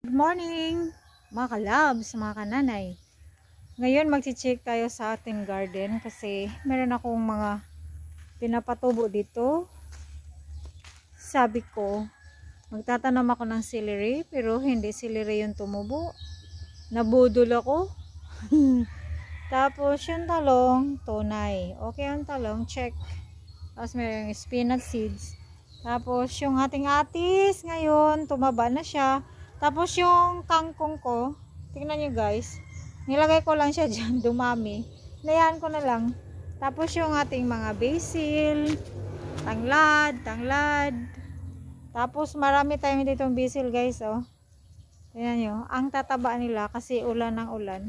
Good morning mga ka kalabs, mga kananay. Ngayon magsi check tayo sa ating garden kasi meron akong mga pinapatubo dito. Sabi ko, magtatanom ako ng celery pero hindi celery yung tumubo. Nabudol ako. Tapos yung talong, tunay. Okay ang talong, check. Tapos meron spinach seeds. Tapos yung ating atis ngayon, tumaba na siya. Tapos yung kangkong ko, tingnan nyo guys, nilagay ko lang siya dyan, dumami. Nayahan ko na lang. Tapos yung ating mga basil, tanglad, tanglad. Tapos marami tayo ditong basil guys, oh. Tingnan nyo, ang tataba nila kasi ulan ng ulan.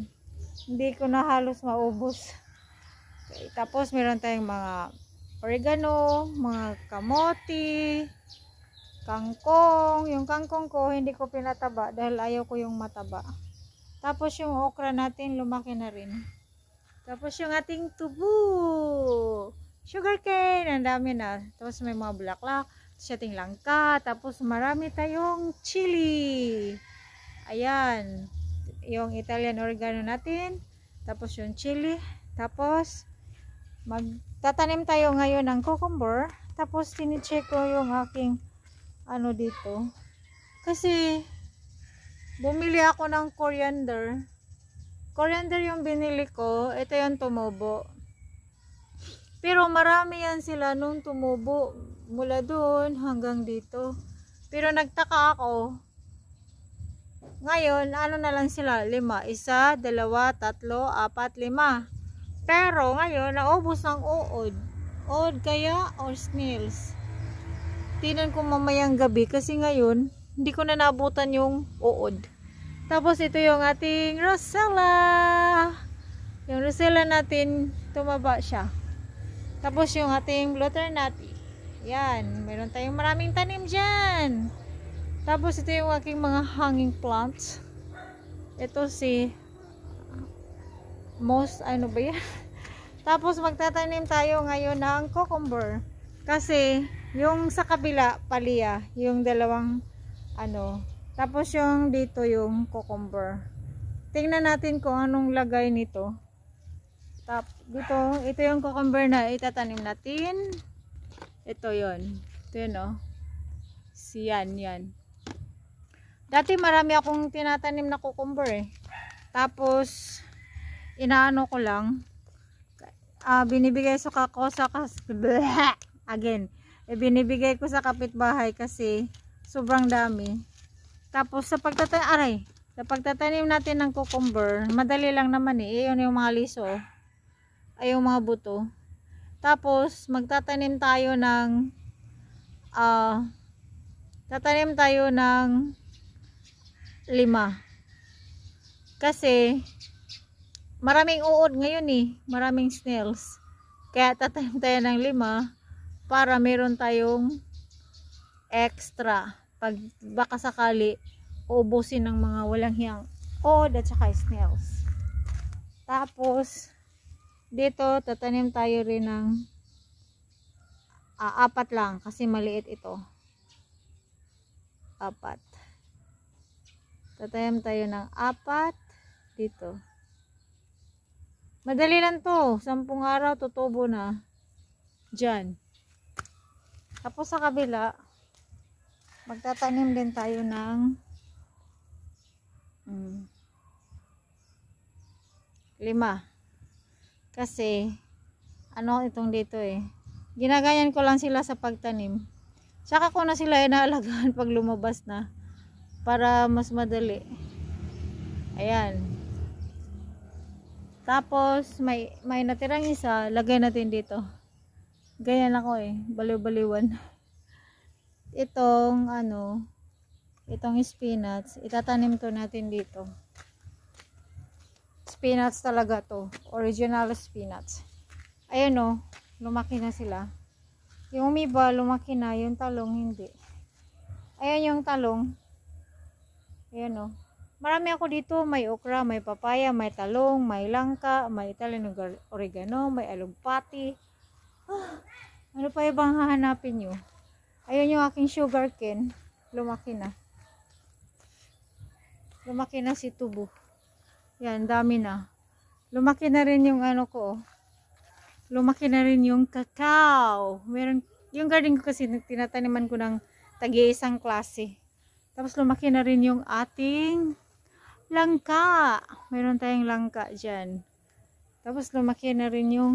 Hindi ko na halos maubos. Okay, tapos meron tayong mga oregano, mga kamote, kangkong. Yung kangkong ko, hindi ko pinataba dahil ayaw ko yung mataba. Tapos yung okra natin, lumaki na rin. Tapos yung ating tubo. Sugarcane, ang dami na. Tapos may mga bulaklak. Tapos ating langka. Tapos marami tayong chili. Ayan. Yung Italian oregano natin. Tapos yung chili. Tapos magtatanim tayo ngayon ng cucumber. Tapos tinicheck ko yung aking ano dito. Kasi bumili ako ng coriander. Coriander yung binili ko. Ito yung tumubo. Pero marami yan sila nung tumubo mula doon hanggang dito. Pero nagtaka ako. Ngayon, ano na lang sila? Lima. Isa, dalawa, tatlo, apat, lima. Pero ngayon, naubos ang uod. uod kaya or snails? tinan ko mamayang gabi kasi ngayon hindi ko na nabutan yung uod. Tapos ito yung ating Rosella. Yung Rosella natin tumaba siya. Tapos yung ating butternut. Yan, meron tayong maraming tanim diyan. Tapos ito yung aking mga hanging plants. Ito si most ano ba yan? Tapos magtatanim tayo ngayon ng cucumber. Kasi, yung sa kabila, palya. Yung dalawang, ano. Tapos yung dito, yung cucumber. Tingnan natin kung anong lagay nito. Tap, dito, ito yung cucumber na itatanim natin. Ito yon Ito yun, oh. Siyan, yan. Dati marami akong tinatanim na cucumber, eh. Tapos, inaano ko lang, uh, binibigay sa kako sa kas... again e binibigay ko sa kapitbahay kasi sobrang dami tapos sa pagtatanim aray sa pagtatanim natin ng cucumber madali lang naman eh yun yung mga liso ayong mga buto tapos magtatanim tayo ng uh, tatanim tayo ng lima kasi maraming uod ngayon eh maraming snails kaya tatanim tayo ng lima para meron tayong extra pag baka sakali ubusin ng mga walang hiyang odd at saka snails tapos dito tatanim tayo rin ng uh, apat lang kasi maliit ito apat tatanim tayo ng apat dito madali lang to sampung araw tutubo na dyan tapos sa kabila, magtatanim din tayo ng um, lima. Kasi, ano itong dito eh. Ginagayan ko lang sila sa pagtanim. Tsaka ko na sila inaalagaan pag lumabas na. Para mas madali. Ayan. Tapos, may, may natirang isa, lagay natin dito ganyan ako eh baliw-baliwan itong ano itong spinach itatanim to natin dito spinach talaga to original spinach Ayun oh, lumaki na sila yung umiba lumaki na yung talong hindi ayan yung talong ayan oh. marami ako dito may okra may papaya may talong may langka may italian oregano may alugpati Ah, ano pa yung bang hahanapin nyo? Ayun yung aking sugar cane. Lumaki na. Lumaki na si tubo. Yan, dami na. Lumaki na rin yung ano ko. Oh. Lumaki na rin yung cacao. Meron, yung garden ko kasi tinataniman ko ng tag-iisang klase. Tapos lumaki na rin yung ating langka. Meron tayong langka dyan. Tapos lumaki na rin yung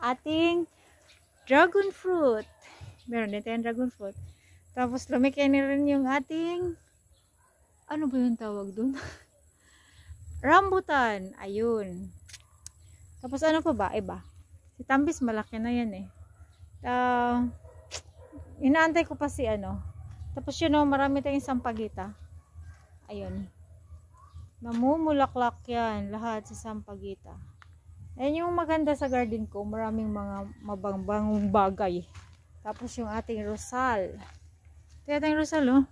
ating dragon fruit. Meron din tayong dragon fruit. Tapos lumikay na rin yung ating ano ba yung tawag dun? Rambutan. Ayun. Tapos ano pa ba? Iba. Si Tambis malaki na yan eh. Uh, inaantay ko pa si ano. Tapos yun oh, marami tayong sampagita. Ayun. Namumulaklak yan lahat sa sampagita. Ayan yung maganda sa garden ko. Maraming mga mabangbangong bagay. Tapos yung ating rosal. Ito yung rosal, oh.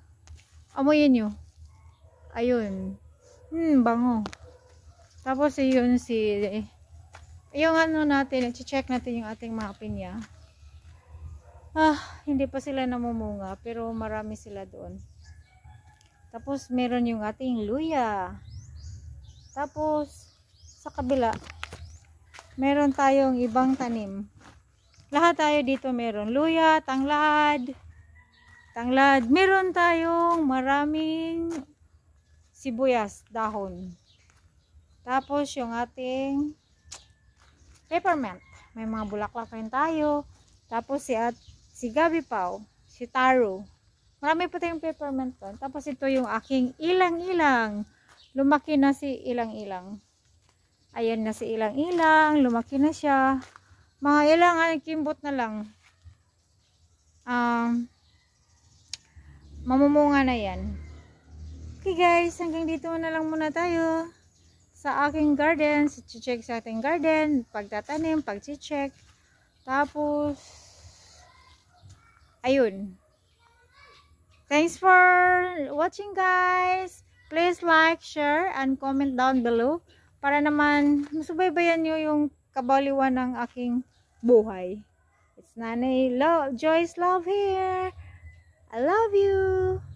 Amoyin nyo. Ayun. Hmm, bango. Tapos yun si... Yung ano natin, check natin yung ating mga pinya. Ah, hindi pa sila namumunga, pero marami sila doon. Tapos meron yung ating luya. Tapos, sa kabila, meron tayong ibang tanim. Lahat tayo dito meron. Luya, tanglad, tanglad. Meron tayong maraming sibuyas, dahon. Tapos yung ating peppermint. May mga bulaklak rin tayo. Tapos si at si Gabi Pau, si Taro. Marami pa tayong peppermint doon. Tapos ito yung aking ilang-ilang. Lumaki na si ilang-ilang. Ayan na si ilang-ilang. Lumaki na siya. Mga ilang kimbot na lang. Um, mamumunga na yan. Okay guys, hanggang dito na lang muna tayo. Sa aking garden, si check sa ating garden, pagtatanim, pag-check. Tapos, ayun. Thanks for watching guys. Please like, share, and comment down below para naman masubaybayan nyo yung kabaliwan ng aking buhay. It's Nanay Lo Joyce Love here. I love you.